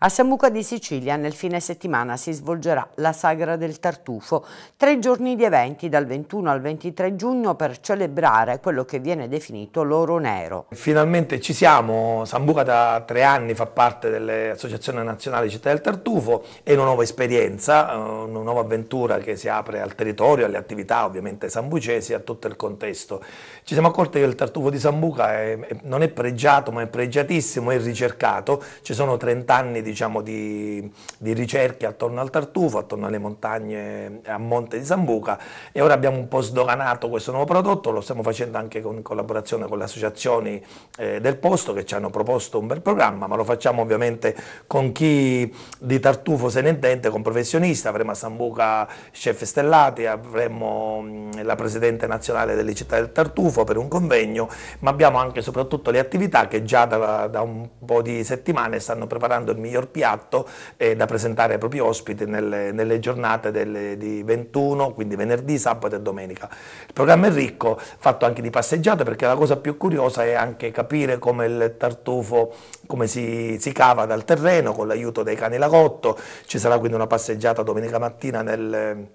A Sambuca di Sicilia nel fine settimana si svolgerà la Sagra del Tartufo, tre giorni di eventi dal 21 al 23 giugno per celebrare quello che viene definito l'oro nero. Finalmente ci siamo, Sambuca da tre anni fa parte dell'Associazione Nazionale Città del Tartufo, è una nuova esperienza, eh, una nuova avventura che si apre al territorio, alle attività ovviamente sambucesi, a tutto il contesto. Ci siamo accorti che il tartufo di Sambuca è, non è pregiato ma è pregiatissimo, è ricercato, ci sono 30 anni di diciamo, di, di, ricerche attorno al tartufo, attorno alle montagne a monte di Sambuca e ora abbiamo un po' sdoganato questo nuovo prodotto, lo stiamo facendo anche con, in collaborazione con le associazioni eh, del posto che ci hanno proposto un bel programma, ma lo facciamo ovviamente con chi di tartufo se ne intende, con professionisti, avremo a Sambuca chef stellati, avremo mh, mm, la presidente nazionale delle città del tartufo per un convegno, ma abbiamo anche e soprattutto le attività che già da, da un po' di settimane stanno preparando il miglior miglior piatto eh, da presentare ai propri ospiti nelle, nelle giornate del, di 21, quindi venerdì, sabato e domenica. Il programma è ricco, fatto anche di passeggiate, perché la cosa più curiosa è anche capire come il tartufo come si, si cava dal terreno con l'aiuto dei cani lagotto, ci sarà quindi una passeggiata domenica mattina nel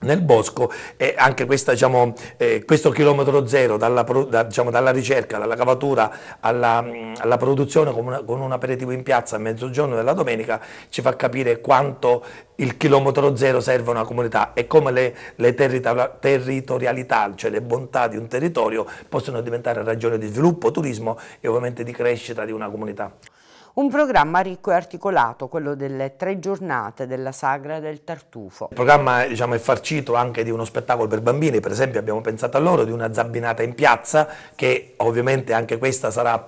nel bosco e anche questa, diciamo, eh, questo chilometro zero dalla, da, diciamo, dalla ricerca, dalla cavatura alla, mm, alla produzione con, una, con, un aperitivo in piazza a mezzogiorno della domenica ci fa capire quanto il chilometro zero serve a una comunità e come le, le territor territorialità, cioè le bontà di un territorio possono diventare ragione di sviluppo, turismo e ovviamente di crescita di una comunità. Un programma ricco e articolato, quello delle tre giornate della Sagra del Tartufo. Il programma diciamo, è farcito anche di uno spettacolo per bambini, per esempio abbiamo pensato a loro di una zabbinata in piazza che ovviamente anche questa sarà,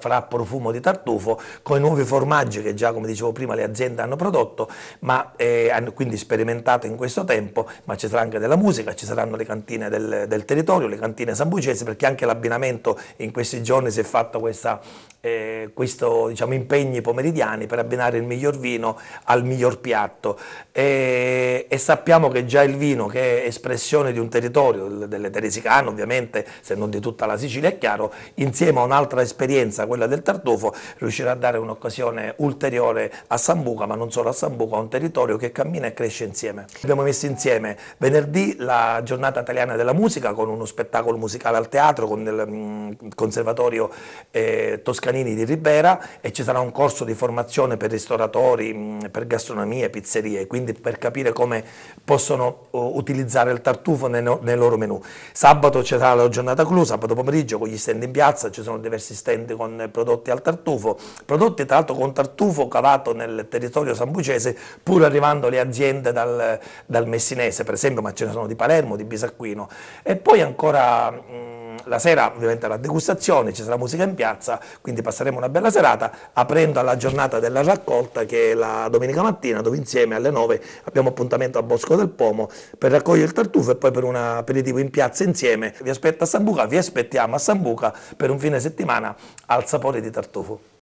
farà profumo di tartufo con i nuovi formaggi che già come dicevo prima le aziende hanno prodotto, ma eh, hanno quindi sperimentato in questo tempo, ma ci sarà anche della musica, ci saranno le cantine del, del territorio, le cantine sambucesi, perché anche l'abbinamento in questi giorni si è fatto questa, eh, questo diciamo, diciamo, impegni pomeridiani per abbinare il miglior vino al miglior piatto e, e sappiamo che già il vino che è espressione di un territorio, delle Teresicane ovviamente, se non di tutta la Sicilia è chiaro, insieme a un'altra esperienza, quella del tartufo, riuscirà a dare un'occasione ulteriore a Sambuca, ma non solo a Sambuca, a un territorio che cammina e cresce insieme. Abbiamo messo insieme venerdì la giornata italiana della musica con uno spettacolo musicale al teatro, con il mm, Conservatorio eh, Toscanini di Ribera e ci sarà un corso di formazione per ristoratori, mm, per gastronomia, pizzerie, quindi per capire come possono uh, utilizzare il tartufo nei, nei loro menù. Sabato ci sarà la giornata clou, sabato pomeriggio con gli stand in piazza, ci sono diversi stand con prodotti al tartufo, prodotti tra l'altro con tartufo cavato nel territorio sambucese, pur arrivando le aziende dal, dal messinese, per esempio, ma ce ne sono di Palermo, di Bisacquino. E poi ancora... Mh, mm, Mm, la sera ovviamente la degustazione, ci sarà musica in piazza, quindi passeremo una bella serata aprendo alla giornata della raccolta che è la domenica mattina dove insieme alle 9 abbiamo appuntamento a Bosco del Pomo per raccogliere il tartufo e poi per un aperitivo in piazza insieme. Vi aspetto a Sambuca, vi aspettiamo a Sambuca per un fine settimana al sapore di tartufo.